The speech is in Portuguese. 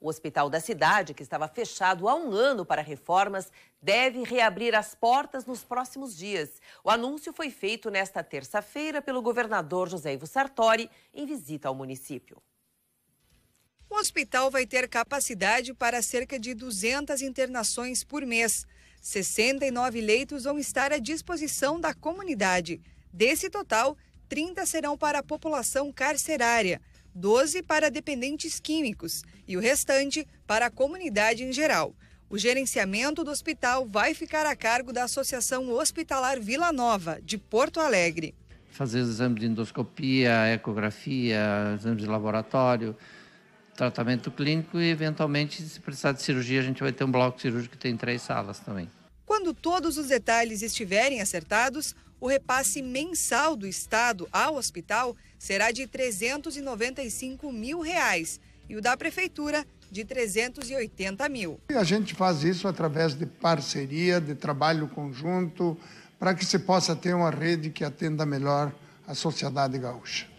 O hospital da cidade, que estava fechado há um ano para reformas, deve reabrir as portas nos próximos dias. O anúncio foi feito nesta terça-feira pelo governador José Ivo Sartori em visita ao município. O hospital vai ter capacidade para cerca de 200 internações por mês. 69 leitos vão estar à disposição da comunidade. Desse total, 30 serão para a população carcerária. 12 para dependentes químicos e o restante para a comunidade em geral. O gerenciamento do hospital vai ficar a cargo da Associação Hospitalar Vila Nova, de Porto Alegre. Fazer os exames de endoscopia, ecografia, exames de laboratório, tratamento clínico e, eventualmente, se precisar de cirurgia, a gente vai ter um bloco cirúrgico que tem três salas também. Quando todos os detalhes estiverem acertados, o repasse mensal do Estado ao hospital será de R$ 395 mil reais e o da Prefeitura de 380 mil. A gente faz isso através de parceria, de trabalho conjunto, para que se possa ter uma rede que atenda melhor a sociedade gaúcha.